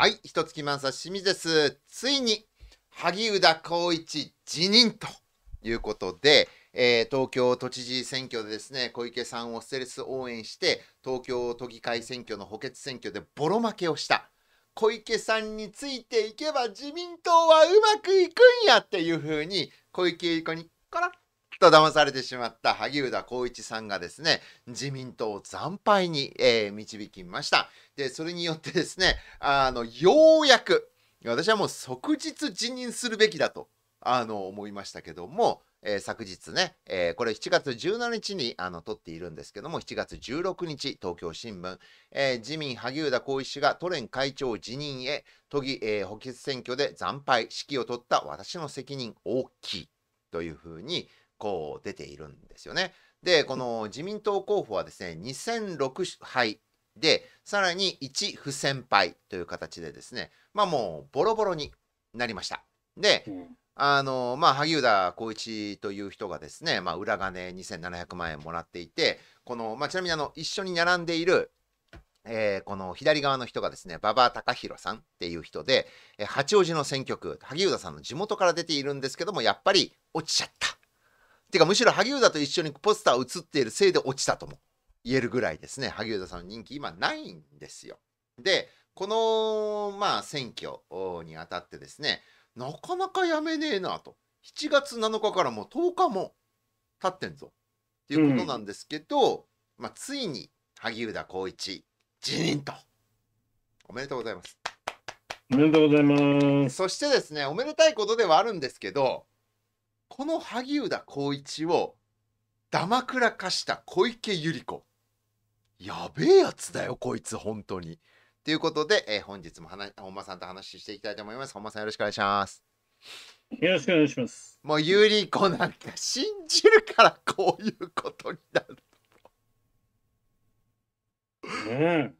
はい、一月満冊清水です。ついに萩生田光一辞任ということで、えー、東京都知事選挙でですね小池さんをステレス応援して東京都議会選挙の補欠選挙でボロ負けをした小池さんについていけば自民党はうまくいくんやっていうふうに小池栄子にコロッと騙されてしまった萩生田光一さんがですね自民党を惨敗に、えー、導きましたでそれによってですねあのようやく私はもう即日辞任するべきだとあの思いましたけども、えー、昨日ね、えー、これ7月17日にあの撮っているんですけども7月16日東京新聞、えー、自民萩生田光一氏が都連会長辞任へ都議、え補欠選挙で惨敗指揮を取った私の責任大きいというふうに、う出ているんですよね。で、この自民党候補はですね、2006敗で、さらに1不戦敗という形でですね、まあもうボロボロになりました。で、あのまあ、萩生田光一という人がですね、まあ、裏金2700万円もらっていて、このまあ、ちなみにあの一緒に並んでいる、えー、この左側の人がですね、馬場隆弘さんっていう人で、八王子の選挙区、萩生田さんの地元から出ているんですけども、やっぱり落ちちゃったてかむしろ萩生田と一緒にポスター写っているせいで落ちたとも言えるぐらいですね萩生田さんの人気今ないんですよ。でこの、まあ、選挙にあたってですねなかなかやめねえなと7月7日からもう10日も経ってんぞっていうことなんですけど、うん、まあ、ついに萩生田光一辞任とおめでとうございます。おめでとうございます。そしてですねおめでたいことではあるんですけどこの萩生田光一をダマくらかした小池百合子やべえやつだよこいつ本当に。ということで、えー、本日も話本間さんと話していきたいと思います。本間さんよろしくお願いします。よろしくお願いします。もう百合子なんか信じるからこういうことになる。うん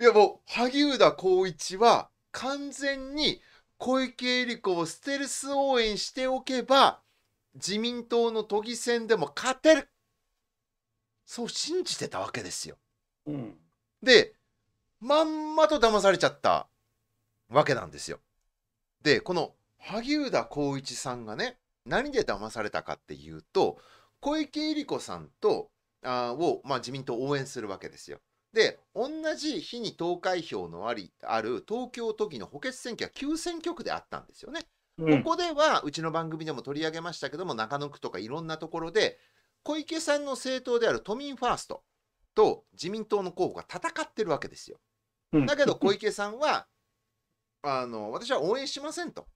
いやもう萩生田光一は完全に小池百合子をステルス応援しておけば自民党の都議選でも勝てるそう信じてたわけですよ。うん、でまんまと騙されちゃったわけなんですよ。でこの萩生田光一さんがね何で騙されたかっていうと小池百合子さんとあを、まあ、自民党応援するわけですよ。で同じ日に投開票のありある東京都議の補欠選挙は9選挙区であったんですよね。うん、ここではうちの番組でも取り上げましたけども中野区とかいろんなところで小池さんの政党である都民ファーストと自民党の候補が戦ってるわけですよ。だけど小池さんはあの私は応援しませんと。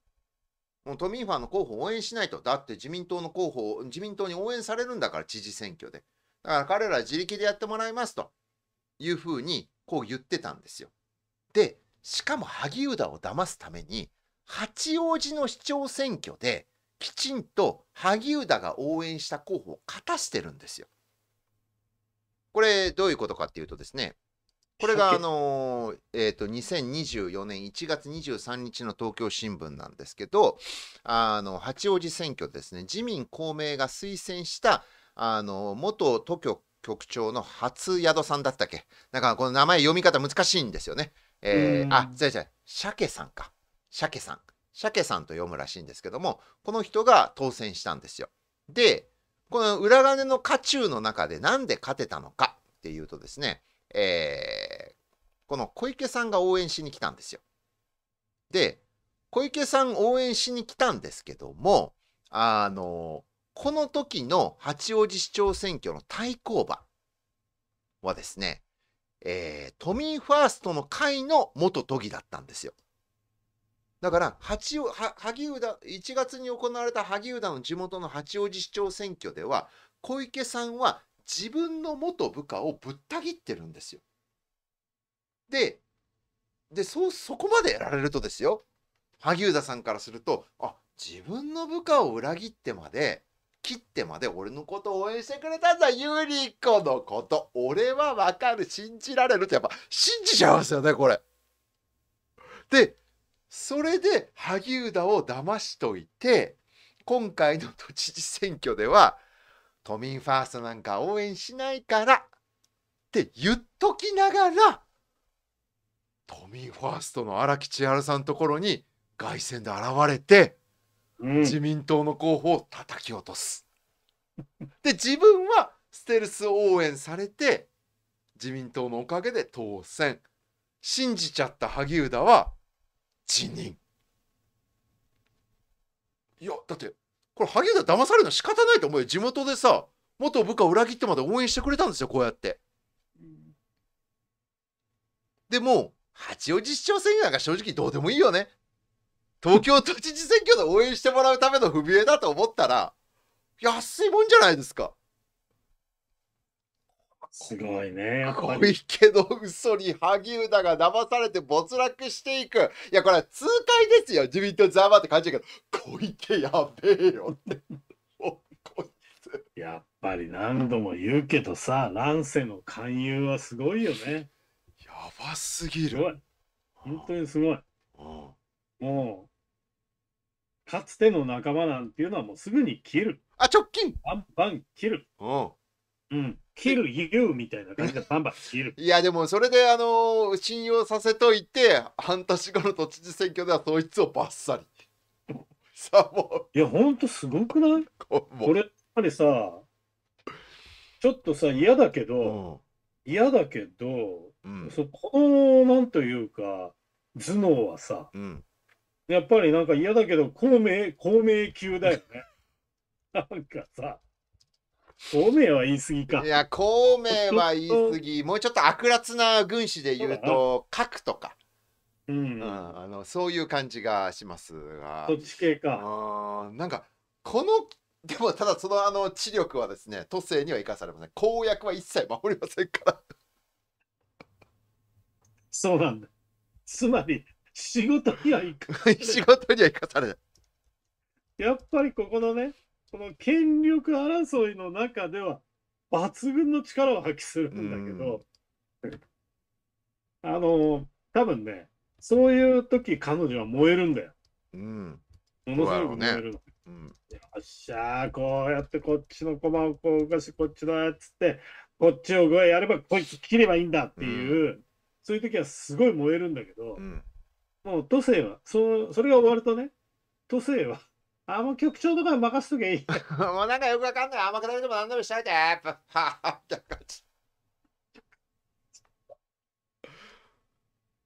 もう都民ファーの候補を応援しないと。だって自民党の候補を自民党に応援されるんだから知事選挙で。だから彼ら自力でやってもらいますというふうにこう言ってたんですよ。でしかも萩生田を騙すために八王子の市長選挙できちんと萩生田が応援した候補を勝たしてるんですよ。これどういうことかっていうとですねこれがあのえー、と2024年1月23日の東京新聞なんですけどあの八王子選挙ですね自民公明が推薦したあの元都局局長の初宿さんだったっけなんかこの名前読み方難しいんですよね。えー、あ違う違う鮭さんか鮭さん鮭さんと読むらしいんですけどもこの人が当選したんですよ。でこの裏金の渦中の中で何で勝てたのかっていうとですね、えー、この小池さんが応援しに来たんですよ。で小池さん応援しに来たんですけどもあのこの時の八王子市長選挙の対抗馬はですね、えー、都民ファーストの会の元都議だったんですよ。だから八王萩生田1月に行われた萩生田の地元の八王子市長選挙では小池さんは自分の元部下をぶった切ってるんですよ。ででそそこまでやられるとですよ萩生田さんからするとあ自分の部下を裏切ってまで切ってまで俺のことを応援してくれたんだユリコのこと俺はわかる信じられるってやっぱ信じちゃいますよねこれ。でそれで萩生田を騙しといて今回の都知事選挙では都民ファーストなんか応援しないからって言っときながら都民ファーストの荒木千春さんのところに凱旋で現れて、うん、自民党の候補を叩き落とす。で自分はステルス応援されて自民党のおかげで当選信じちゃった萩生田は辞任いやだってこれ萩生田騙されるの仕方ないと思うよ地元でさ元部下を裏切ってまで応援してくれたんですよこうやって、でも八王子市長選挙なんか正直どうでもいいよね東京都知事選挙で応援してもらうための不備だと思ったら安いもんじゃないですかすごいね。小池の嘘に萩生田が騙されて没落していく。いや、これは痛快ですよ。自民党ざまって感じだけど、小池やべえよって。やっぱり何度も言うけどさ、乱世の勧誘はすごいよね。やばすぎる。本当にすごい。もう、かつての仲間なんていうのはもうすぐに切る。あ、直近バンバン切る。うん。切るユーみたいな感じでバンバン切る。いや、でもそれで、あのー、信用させといて、半年後の都知事選挙ではそいつをバッサリ。さあもう。いや、ほんとすごくないこれ、やっぱりさ、ちょっとさ、嫌だけど、うん、嫌だけど、うん、そこの、なんというか、頭脳はさ、うん、やっぱりなんか嫌だけど、公明、公明級だよね。なんかさ、孔明は言い過ぎか。いや、孔明は言い過ぎ。もうちょっと悪辣な軍師で言うと、核とか。うん、うん、あのそういう感じがしますが。そっち系か。なんかこの でもただそのあの知力はですね、都政には生かされません。公約は一切守りませんから。そうなんだ。つまり仕事には生かされない。仕事には生かされない。やっぱりここのね、この権力争いの中では抜群の力を発揮するんだけど、あの多分ねそういう時彼女は燃えるんだよ。うん、ものすごく燃えるの。うん、よっしゃーこうやってこっちの駒をこう動かしこっちだっつってこっちをこうやればこいつ切ればいいんだっていう、うん、そういう時はすごい燃えるんだけど、うん、もう都政はそそれが終わるとね都政はあ、の局長とかに任せとけいい。もうなんかよくわかんない。天下りでも何でもしちいて。ははみたい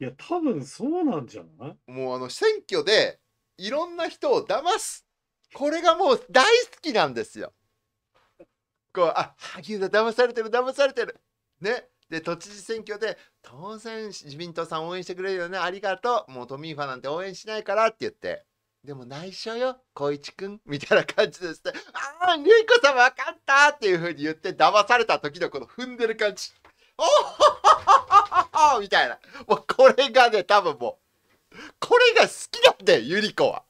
いや、多分そうなんじゃないもうあの、選挙でいろんな人を騙す。これがもう大好きなんですよ。こう、あ、萩生田騙されてる、騙されてる。ね。で都知事選挙で当選自民党さん応援してくれるよねありがとうもう都民ファなんて応援しないからって言ってでも内緒よ、光一くん。みたいな感じでして、ああ、ゆいうこさん分かったっていうふうに言って、騙された時のこの踏んでる感じ。おおみたいな。もうこれがね、多分もう、これが好きなんだよ、ゆり子は。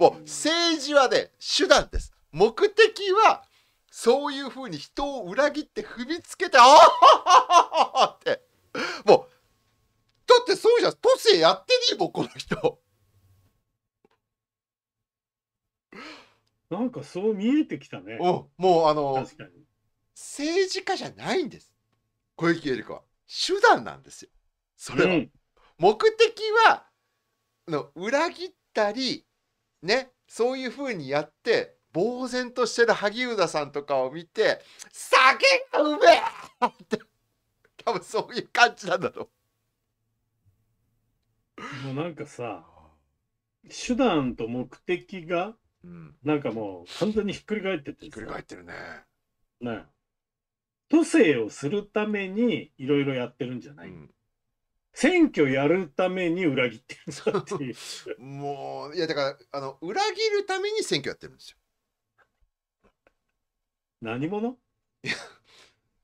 もう政治はね、手段です。目的は、そういうふうに人を裏切って踏みつけて、ああって。もう、だってそうじゃん。都政やってねえもん、この人。なんかそう見えてきたね。おもうあの確かに政治家じゃないんです小池百合子は手段なんですよそれは、うん、目的はの裏切ったりねそういうふうにやって呆然としてる萩生田さんとかを見て「酒がうめえ!」って多分そういう感じなんだと。う。もうなんかさ手段と目的がなんかもう完全にひっくり返っててひっくり返ってるね。ね都政をするためにいろいろやってるんじゃない、うん、選挙やるために裏切ってるんだっていう もういやだからあの裏切るために選挙やってるんですよ。何者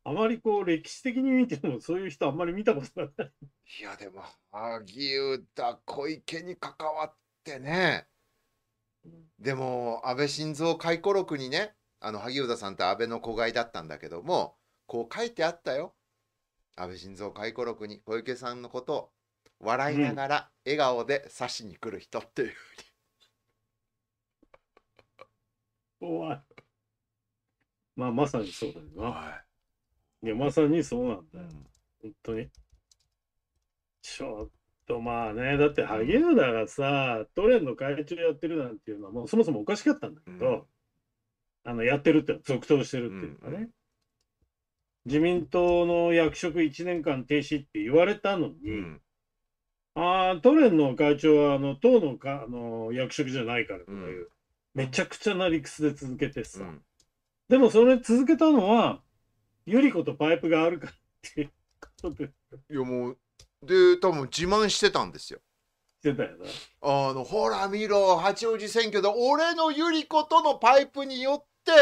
あまりこう歴史的に見てもそういう人あんまり見たことない。いやでも萩生田小池に関わってねでも安倍晋三回顧録にねあの萩生田さんと安倍の子飼いだったんだけどもこう書いてあったよ安倍晋三回顧録に小池さんのことを笑いながら笑顔で刺しに来る人っていうふうに、ん、怖いまあまさにそうだよな、はい、いやまさにそうなんだよ、うん、本当にちょっとまあねだって萩生田がさトレンの会長やってるなんていうのはもうそもそもおかしかったんだけど、うん、あのやってるって続投してるっていうかね、うん、自民党の役職1年間停止って言われたのに、うん、あトレンの会長はあの党のかあの役職じゃないからとかいう、めちゃくちゃな理屈で続けてさ、でもそれ続けたのは百合子とパイプがあるかっていうことで。いやもうで多分自慢してたんですよ。あのほら見ろ八王子選挙で俺の百合子とのパイプによって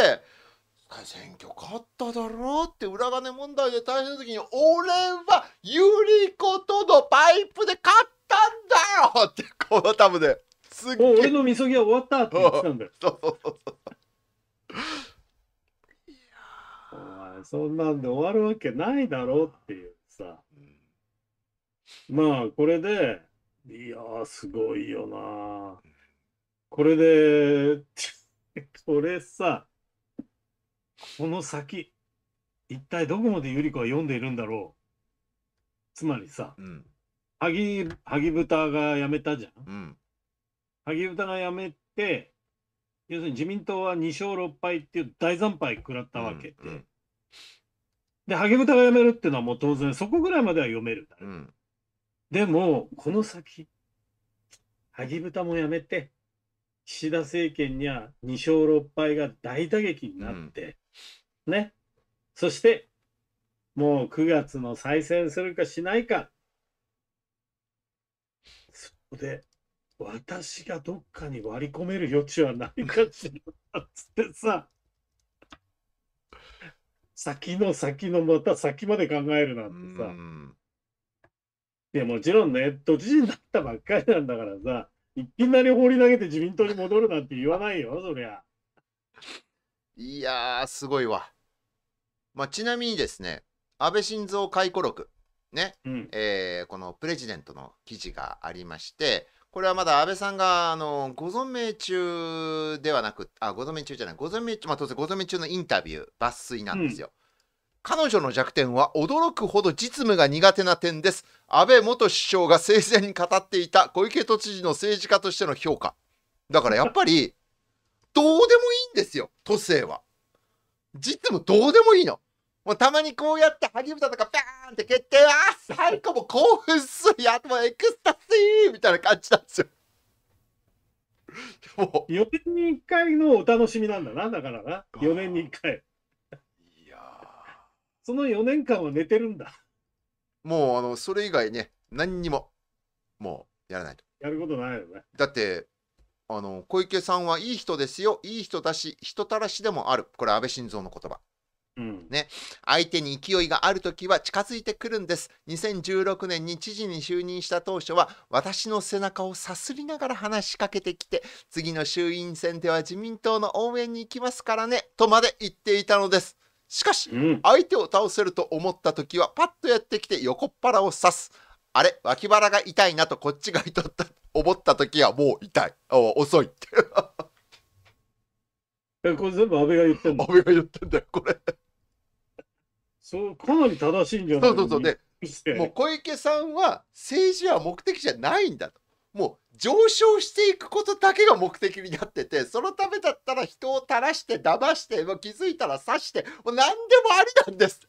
選挙勝っただろうって裏金問題で大変な時に俺は百合子とのパイプで勝ったんだよってこのタブですっげえ俺のみそぎは終わったって言ってたんだよ。そうお前そんなんで終わるわけないだろうっていうさ。まあ、これで、いやー、すごいよな。これで、これさ、この先、一体どこまで百合子は読んでいるんだろう。つまりさ、萩、萩豚が辞めたじゃん。萩豚が辞めて、要するに自民党は2勝6敗っていう大惨敗食らったわけで、で、萩豚が辞めるっていうのはもう当然、そこぐらいまでは読める、ね、うんでも、この先、萩豚もやめて、岸田政権には2勝6敗が大打撃になって、うん、ね、そしてもう9月の再選するかしないか、そこで私がどっかに割り込める余地はないかしらっつってさ、先の先のまた先まで考えるなんてさ。うんいや、もちろんね、都知事になったばっかりなんだからさ、いきなり放り投げて自民党に戻るなんて言わないよ、そりゃ。いやー、すごいわ。まあ、ちなみにですね、安倍晋三回顧録、ね、うん、えー、このプレジデントの記事がありまして、これはまだ安倍さんが、あの、ご存命中ではなく、あ、ご存命中じゃない、ご存命中、まあ当然ご存命中のインタビュー、抜粋なんですよ。うん彼女の弱点は驚くほど実務が苦手な点です。安倍元首相が生前に語っていた小池都知事の政治家としての評価。だからやっぱり、どうでもいいんですよ、都政は。実務どうでもいいの。もうたまにこうやって萩生田とかバーンって決定は最後も興奮するやもうエクスタシーみたいな感じなんですよ。4年に1回のお楽しみなんだな、だからな。4年に1回。その4年間は寝てるんだ。もう、あの、それ以外ね、何にも、もう、やらないと。やることないよね。だって、あの、小池さんはいい人ですよ。いい人だし、人たらしでもある。これ、安倍晋三の言葉。うん。ね相手に勢いがある時は近づいてくるんです2016年に知事に就任した当初は私の背中をさすりながら話しかけてきて次の衆院選では自民党の応援に行きますからねとまで言っていたのですしかし、相手を倒せると思った時はパッとやってきて横っ腹を刺すあれ脇腹が痛いなとこっちが痛った思った時はもう痛い遅いって これ全部安倍が言ってんだ 安倍が言ってんだよこれそうかなり正しいんじゃないそうそうそうで、ね、もう小池さんは政治は目的じゃないんだともう上昇していくことだけが目的になってて、そのためだったら人を垂らして、騙して、もう気づいたら刺して、もう何でもありなんです。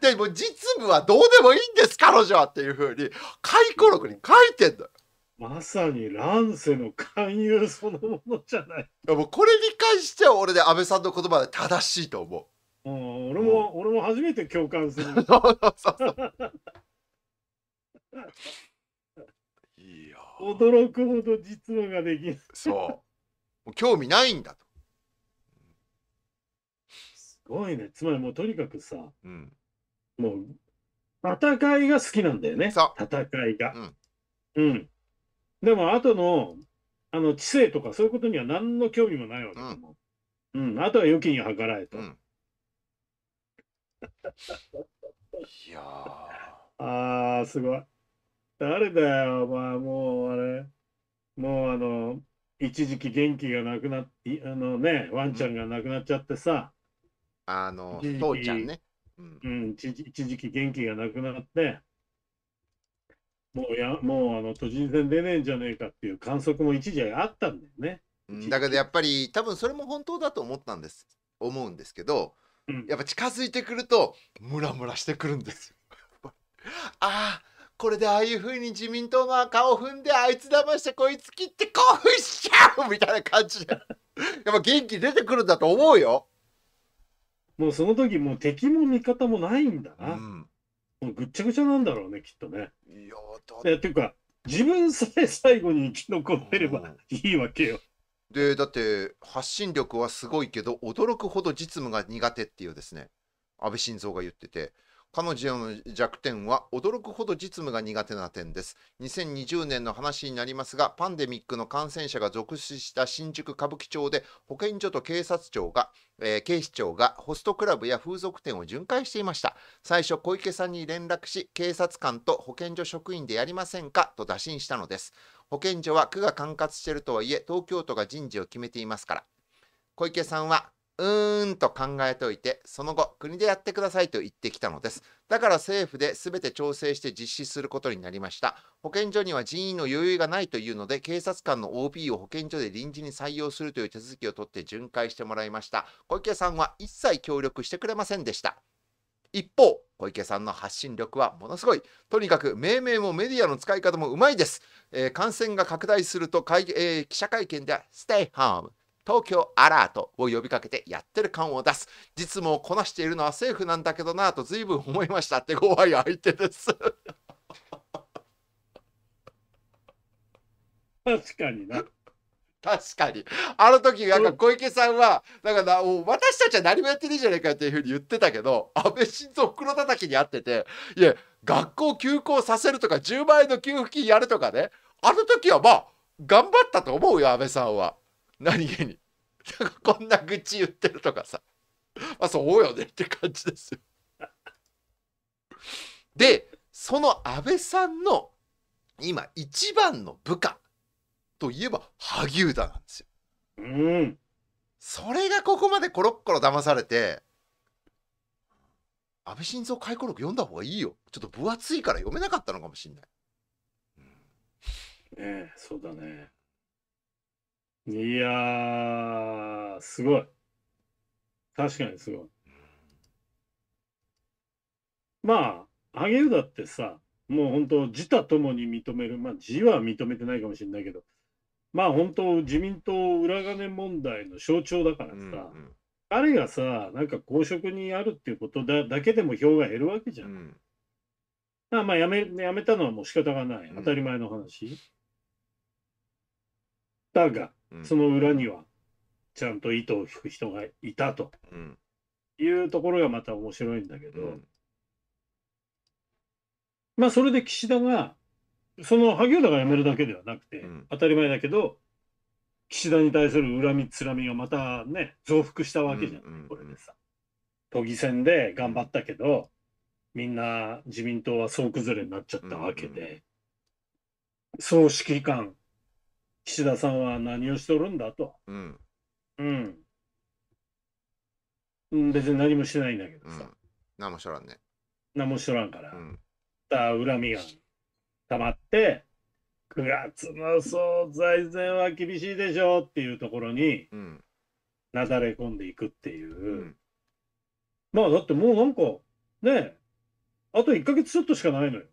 で、も実務はどうでもいいんです、彼女はっていうふうに、回顧録に書いてんだまさに乱世の勧誘そのものじゃない。もこれに関しては俺で安倍さんの言葉で正しいと思う。うん、俺も、うん、俺も初めて共感する。そうそうそう。驚くほど実話ができるそう興味ないんだとすごいねつまりもうとにかくさ、うん、もう戦いが好きなんだよね戦いが、うん、うん、でも後のあの知性とかそういうことには何の興味もないわけ、うん、うん、あとは預きに計らえと、いやあすごい。誰だよ、お前、もうあれ、もうあの、一時期元気がなくなって、あのね、ワンちゃんが亡くなっちゃってさ、あの、父ちゃんね。うん、一時期元気がなくなって、もうや、もうあの、都事戦出ねえんじゃねえかっていう観測も一時はあったんだよね。うん、だけどやっぱり多分それも本当だと思ったんです、思うんですけど、うん、やっぱ近づいてくるとムラムラしてくるんですよ。ああこれでああいうふうに自民党の赤を踏んであいつ騙してこいつ切って興奮しちゃうみたいな感じでやっぱ元気出てくるんだと思うよもうその時もう敵も味方もないんだな、うん、もうぐっちゃぐちゃなんだろうねきっとねいやだっていうか自分さえ最後に生き残ってればいいわけよ、うん、でだって発信力はすごいけど驚くほど実務が苦手っていうですね安倍晋三が言ってて彼女の弱点は驚くほど実務が苦手な点です。2020年の話になりますが、パンデミックの感染者が続出した新宿歌舞伎町で保健所と警察庁が、えー、警視庁がホストクラブや風俗店を巡回していました。最初、小池さんに連絡し、警察官と保健所職員でやりませんかと打診したのです。保健所は区が管轄しているとはいえ、東京都が人事を決めていますから。小池さんはうーんと考えておいてその後国でやってくださいと言ってきたのですだから政府で全て調整して実施することになりました保健所には人員の余裕がないというので警察官の OB を保健所で臨時に採用するという手続きを取って巡回してもらいました小池さんは一切協力してくれませんでした一方小池さんの発信力はものすごいとにかく命名もメディアの使い方もうまいです、えー、感染が拡大すると会、えー、記者会見で「Stay home」東京アラートを呼びかけてやってる感を出す実もこなしているのは政府なんだけどなと随分思いましたって怖い相手です確かにな確かにあの時なんか小池さんはなんか私たちは何もやってねえじゃねえかっていうふうに言ってたけど安倍晋三袋叩きにあってていや学校休校させるとか10万円の給付金やるとかねあの時はまあ頑張ったと思うよ安倍さんは何気に こんな愚痴言ってるとかさ。まあそうよねって感じですよ。で、その安倍さんの今一番の部下といえば萩生田なんですよ。うん。それがここまでコロッコロ騙されて、安倍晋三回顧録読んだ方がいいよ。ちょっと分厚いから読めなかったのかもしんない。うん、ねえ、そうだね。いやー、すごい。確かにすごい。まあ、萩生田ってさ、もう本当、自他ともに認める、まあ、自は認めてないかもしれないけど、まあ本当、自民党裏金問題の象徴だからさ、うんうん、彼がさ、なんか公職にあるっていうことだだけでも票が減るわけじゃん。うん、まあやめ、やめたのはもう仕方がない、当たり前の話。うん、だが、その裏にはちゃんと糸を引く人がいたというところがまた面白いんだけど、まあそれで岸田がその萩生田が辞めるだけではなくて、当たり前だけど岸田に対する恨みつらみがまたね増幅したわけじゃない、これでさ。都議選で頑張ったけどみんな自民党は総崩れになっちゃったわけで、総指揮官岸田さんは何をしとるんだと。うん。うん。別に何もしてないんだけどさ。うん、何もしとらんね。何もしとらんから。うん、だ恨みがたまって、9月の総財前は厳しいでしょうっていうところに、うん、なだれ込んでいくっていう。うん、まあだってもうなんか、ねあと1か月ちょっとしかないのよ。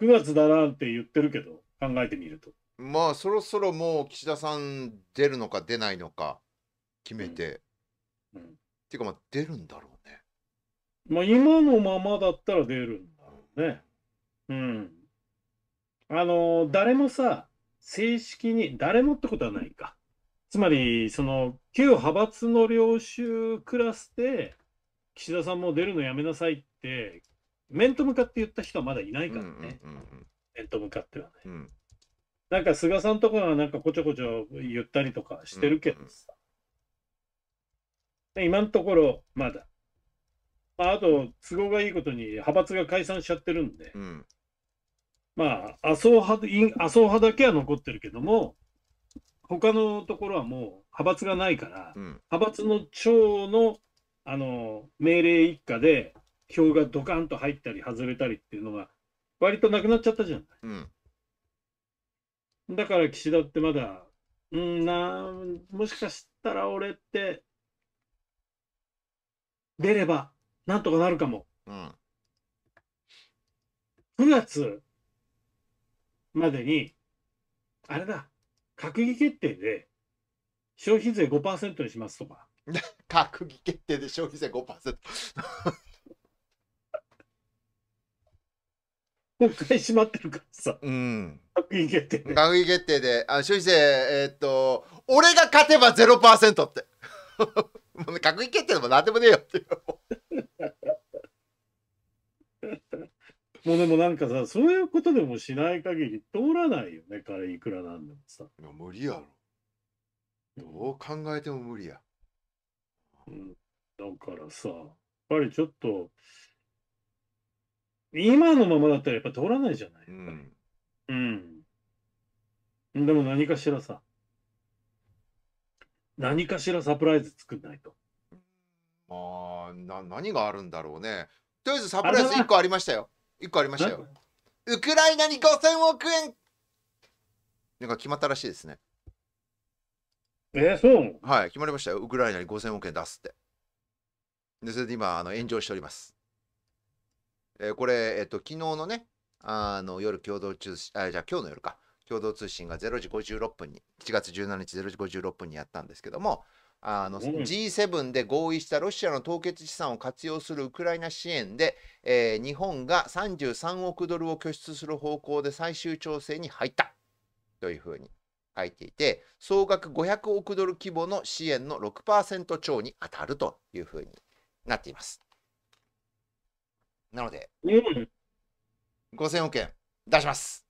9月だなんて言ってるけど、考えてみると。まあそろそろもう岸田さん出るのか出ないのか決めて、うんうん、っていうかまあ出るんだろうね。まあ今のままだったら出るんだろうね。うん。あの誰もさ正式に誰もってことはないか。つまりその旧派閥の領収クラスで岸田さんも出るのやめなさいって面と向かって言った人はまだいないからね。面と向かってはね。うんなんか菅さんとかがなんかこちょこちょ言ったりとかしてるけどさ、うんうん、今のところまだ、まあ、あと都合がいいことに派閥が解散しちゃってるんで、うん、まあ麻生派麻生派だけは残ってるけども他のところはもう派閥がないから、うん、派閥の長のあの命令一下で票がドカンと入ったり外れたりっていうのが割となくなっちゃったじゃない。うんだから岸田ってまだ、うんな、もしかしたら俺って、出れば、なんとかなるかも。うん、9月までに、あれだ、閣議決定で、消費税5%にしますとか。閣議決定で消費税5%もう一回閉まってるからさ。うん。閣議決定閣議決定で、あ、消費税、えー、っと、俺が勝てばゼロパーセントって。もうね、閣議決定でもんでもねえよっていう。もうでもなんかさ、そういうことでもしない限り通らないよね、彼いくらなんでもさ。いや、無理やろ。どう考えても無理や。うん。だからさ、やっぱりちょっと、今のままだったらやっぱ通らないじゃない。うん。うん。でも何かしらさ、何かしらサプライズ作んないと。ああ、な、何があるんだろうね。とりあえずサプライズ1個ありましたよ。1個ありましたよ。ウクライナに5000億円なんか決まったらしいですね。えー、そうはい、決まりましたよ。ウクライナに5000億円出すって。で、それで今、あの炎上しております。えー、これ、えと、昨日のね、あの夜共同通信、あ、じゃあ今日の夜か、共同通信が0時56分に、7月17日0時56分にやったんですけども、あの G7 で合意したロシアの凍結資産を活用するウクライナ支援で、えー、日本が33億ドルを拠出する方向で最終調整に入ったというふうに書いていて総額500億ドル規模の支援の6%超に当たるというふうになっています。なので、うん、5000億円出します。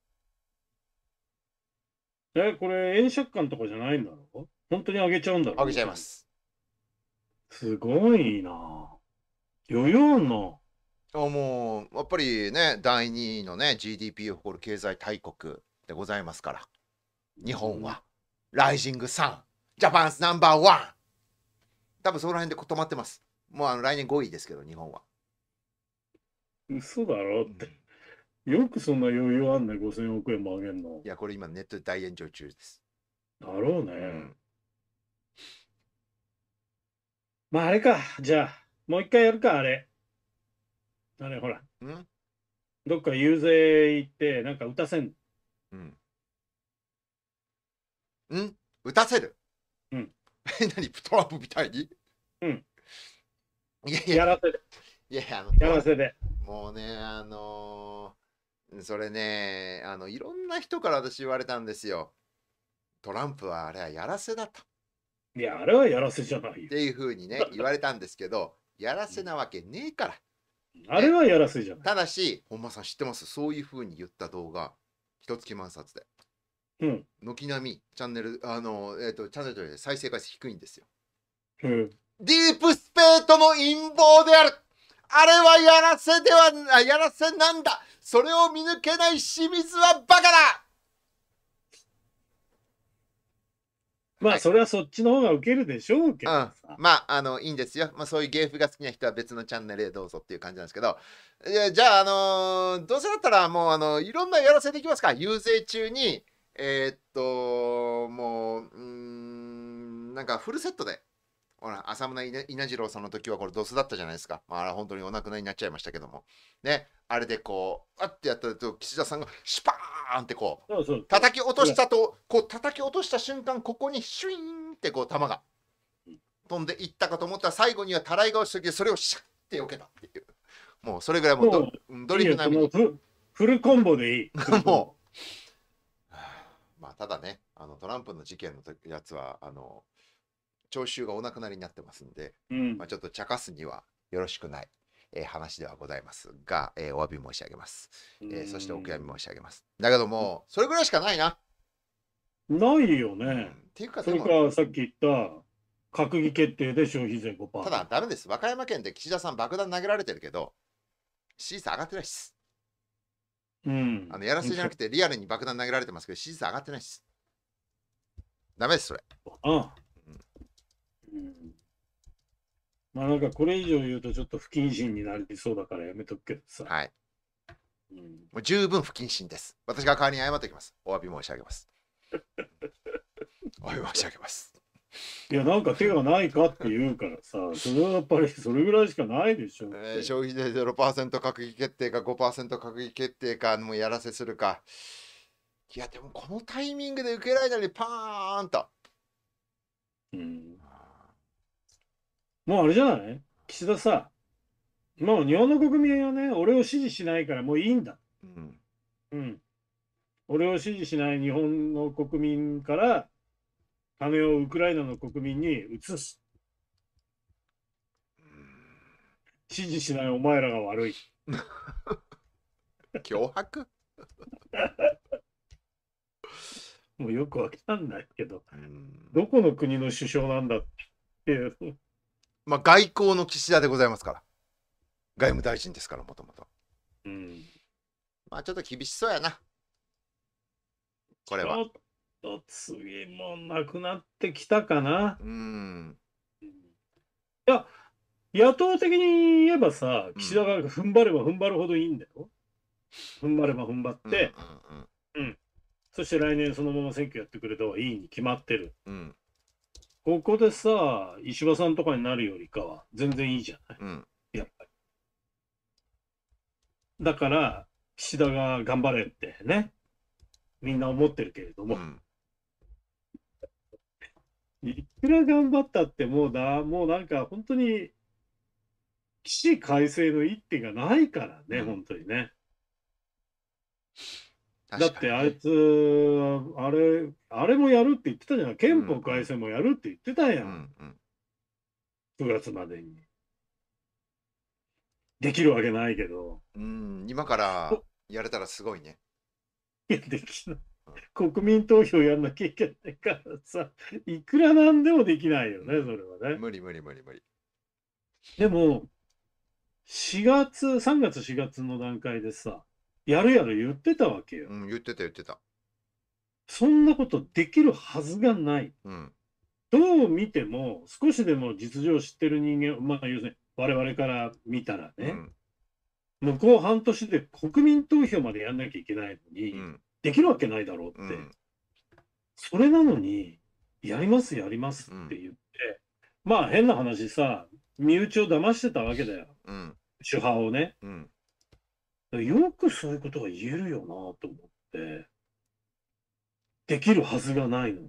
え、これ、円借款とかじゃないんだろう本当にあげちゃうんだろうあげちゃいます。すごいな余裕の。あもう、やっぱりね、第2位のね、GDP を誇る経済大国でございますから、日本は、ライジングサジャパンスナンバーワン多分そこら辺で止まってます。もうあの来年5位ですけど、日本は。嘘だろって、うん、よくそんな余裕あんね5000億円もあげんのいやこれ今ネットで大炎上中ですだろうね、うん、まああれかじゃあもう一回やるかあれあれほら、うん、どっか遊説行ってなんか打たせんうんうん打たせるうんえ、何トラップみたいにうんいやいややらせるいや、あの、やらせて。もうね、あのー、それね、あの、いろんな人から私言われたんですよ。トランプはあれはやらせだと。いや、あれはやらせじゃないよ。っていうふうにね、言われたんですけど、やらせなわけねえから。ね、あれはやらせじゃない。ただし、本間さん知ってますそういうふうに言った動画、ひつ月万冊で。うん。軒並み、チャンネル、あの、えっ、ー、と、チャンネルで再生回数低いんですよ。うん。ディープスペートの陰謀であるあれはやらせではやらせなんだそれを見抜けない清水はバカだまあ、それはそっちの方がウケるでしょうけど、うん、まああのいいんですよ、まあ、そういう芸風が好きな人は別のチャンネルへどうぞっていう感じなんですけどじゃあ、あのー、どうせだったらもう、あのいろんなやらせできますか遊説中にえー、っともううんなんかフルセットでほら、浅村稲次郎さんの時はこれドスだったじゃないですか。まあ、あ本当にお亡くなりになっちゃいましたけども。ね、あれでこう、あってやったと、岸田さんがシュパーンってこう、叩き落としたと、こう叩き落とした瞬間、ここにシュイーンってこう、弾が飛んでいったかと思ったら、最後にはたらいが落ちてきで、それをシャッって避けたっていう。もうそれぐらいもうドリルなみにフ。フルコンボでいい。もう。まあ、ただね、あのトランプの事件のやつは、あの、聴衆がお亡くなりになってますんで、うん、まあ、ちょっと茶化すにはよろしくない、えー、話ではございますが、えー、お詫び申し上げます、えー、そしてお悔やみ申し上げます。だけども、それぐらいしかないな。ないよね。うん、っていうか、それからさっき言った閣議決定で消費税5%。ただ、だめです。和歌山県で岸田さん爆弾投げられてるけど、支持率上がってないっす。うん、あのやらせじゃなくてリアルに爆弾投げられてますけど、支持率上がってないです。ダメです、それ。ああまあなんかこれ以上言うとちょっと不謹慎になりそうだからやめとくけどさ。はい。うん、もう十分不謹慎です。私が代わりに謝っておきます。お詫び申し上げます。お詫び申し上げます。いやなんか手がないかって言うからさ、それはやっぱりそれぐらいしかないでしょ。えー、消費税ゼロパーセント閣議決定か五パーセント閣議決定かもうやらせするか。いやでもこのタイミングで受けられたりパーンと。うんもうあれじゃない岸田さ、もう日本の国民はね、俺を支持しないからもういいんだ。うん。うん、俺を支持しない日本の国民から、金をウクライナの国民に移す。支持しないお前らが悪い。脅迫 もうよくわかんないけど、どこの国の首相なんだって。まあ、外交の岸田でございますから外務大臣ですからもともとうんまあちょっと厳しそうやなこれはちょっと次もなくなってきたかなうんいや野党的に言えばさ岸田が踏ん張れば踏ん張るほどいいんだよ、うん、踏ん張れば踏ん張って、うん、うんうん、そして来年そのまま選挙やってくれた方がいいに決まってる、うんここでさ、石破さんとかになるよりかは、全然いいじゃない、うん、やっぱり。だから、岸田が頑張れってね、みんな思ってるけれども、うん、いくら頑張ったってもうな、もうなんか本当に、起死回生の一手がないからね、うん、本当にね。だってあいつ、あれ、あれもやるって言ってたじゃん。憲法改正もやるって言ってたやん。9月までに。できるわけないけど。うん、今からやれたらすごいね。いや、できない。国民投票やんなきゃいけないからさ、いくらなんでもできないよね、それはね。無理無理無理無理。でも、4月、3月4月の段階でさ、やるやる言ってたわけよ。うん、言ってた言ってた。そんなことできるはずがない。うん、どう見ても、少しでも実情を知ってる人間、まあ、要するに我々から見たらね、うん、向こう半年で国民投票までやんなきゃいけないのに、うん、できるわけないだろうって、うん、それなのに、やります、やりますって言って、まあ変な話さ、身内を騙してたわけだよ、主派をね。よくそういうことが言えるよなと思って。できるはずがないの。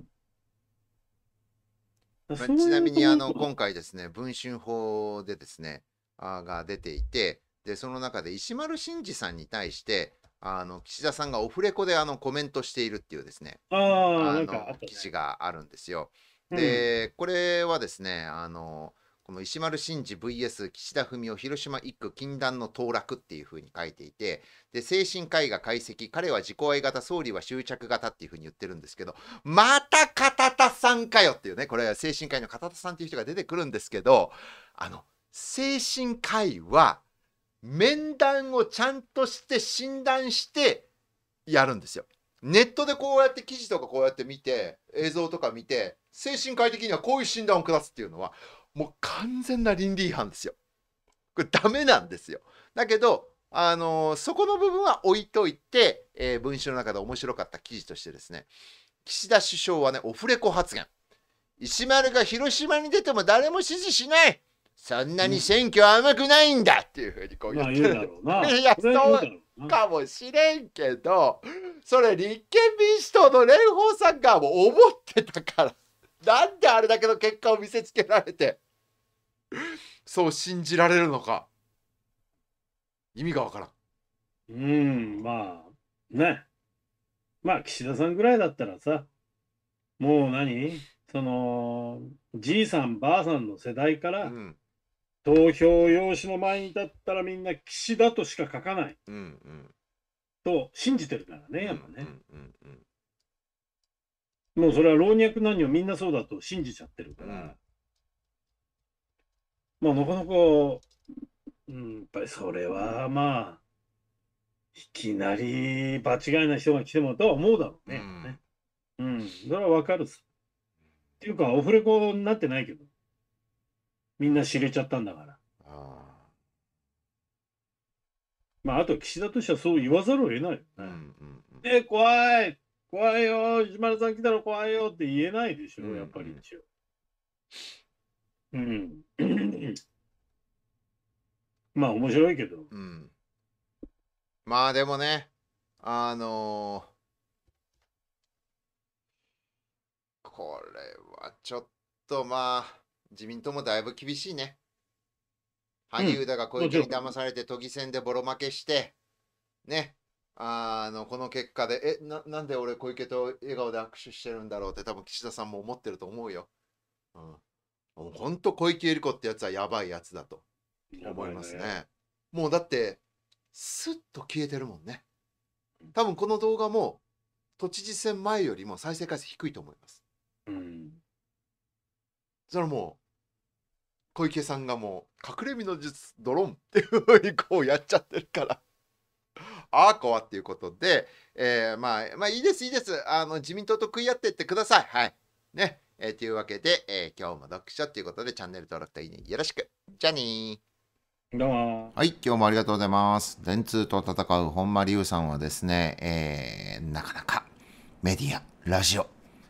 まあ、ちなみにあの今回ですね、文春法でですね、あが出ていて、でその中で石丸真二さんに対して、あの岸田さんがオフレコであのコメントしているっていうですね、ああの記事があるんですよ。で、これはですね、あの、この石丸真二 VS 岸田文雄広島一区禁断の当落っていうふうに書いていてで精神科医が解析彼は自己愛型総理は執着型っていうふうに言ってるんですけどまた片田さんかよっていうねこれは精神科医の片田さんっていう人が出てくるんですけどあの精神科医は面談をちゃんとして診断してやるんですよ。ネットでこうやって記事とかこうやって見て映像とか見て精神科医的にはこういう診断を下すっていうのはもう完全な倫理違反ですよ。これダメなんですよ。だけど、あのー、そこの部分は置いといて、えー、文章の中で面白かった記事としてですね、岸田首相はね、オフレコ発言。石丸が広島に出ても誰も支持しないそんなに選挙甘くないんだっていうふうにこう言ってる。まあ、いや、そうかもしれんけど、それ立憲民主党の蓮舫さんがもう思ってたから、なんであれだけの結果を見せつけられて。そう信じられるのか意味がわからんうんまあねまあ岸田さんぐらいだったらさもう何そのじいさんばあさんの世代から、うん、投票用紙の前に立ったらみんな岸田としか書かない、うんうん、と信じてるからねやっぱね、うんうんうん、もうそれは老若男女みんなそうだと信じちゃってるから、まあ、なかなか、うん、やっぱりそれはまあ、いきなり場違いな人が来てもとは思うだろうね。うん、うん、それはわかるっていうか、オフレコになってないけど、みんな知れちゃったんだから。あまあ、あと岸田としてはそう言わざるを得ないうんで、怖い怖いよ、石丸さん来たら怖いよって言えないでしょ、やっぱり一応。うんうん。まあ面白いけど。うん。まあでもね、あのー、これはちょっとまあ、自民党もだいぶ厳しいね。萩生田が小池に騙されて都議選でボロ負けして、ね、あの、この結果で、え、ななんで俺小池と笑顔で握手してるんだろうって多分岸田さんも思ってると思うよ。うん。もうほんと小池百合子ってやつはやばいやつだと思いますね、ね、もうだってスッと消えてるもんね多分この動画も都知事選前よりも再生回数低いと思います、うん、それもう小池さんがもう隠れ身の術ドロンっていうふうにこうやっちゃってるからああ怖っていうことで、えー、まあまあいいですいいですあの自民党と食い合ってってくださいはいねえー、というわけで、えー、今日も読書ということで、チャンネル登録といいねよろしく。じゃあねどうも。はい、今日もありがとうございます。電通と戦う本間龍さんはですね、えー、なかなかメディア、ラジオ、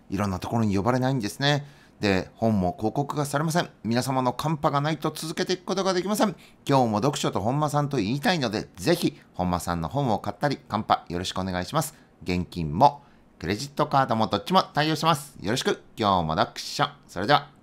いろんなところに呼ばれないんですね。で、本も広告がされません。皆様の寒波がないと続けていくことができません。今日も読書と本間さんと言いたいので、ぜひ本間さんの本を買ったり、寒波よろしくお願いします。現金もクレジットカードもどっちも対応してます。よろしく。今日もクョン。それでは。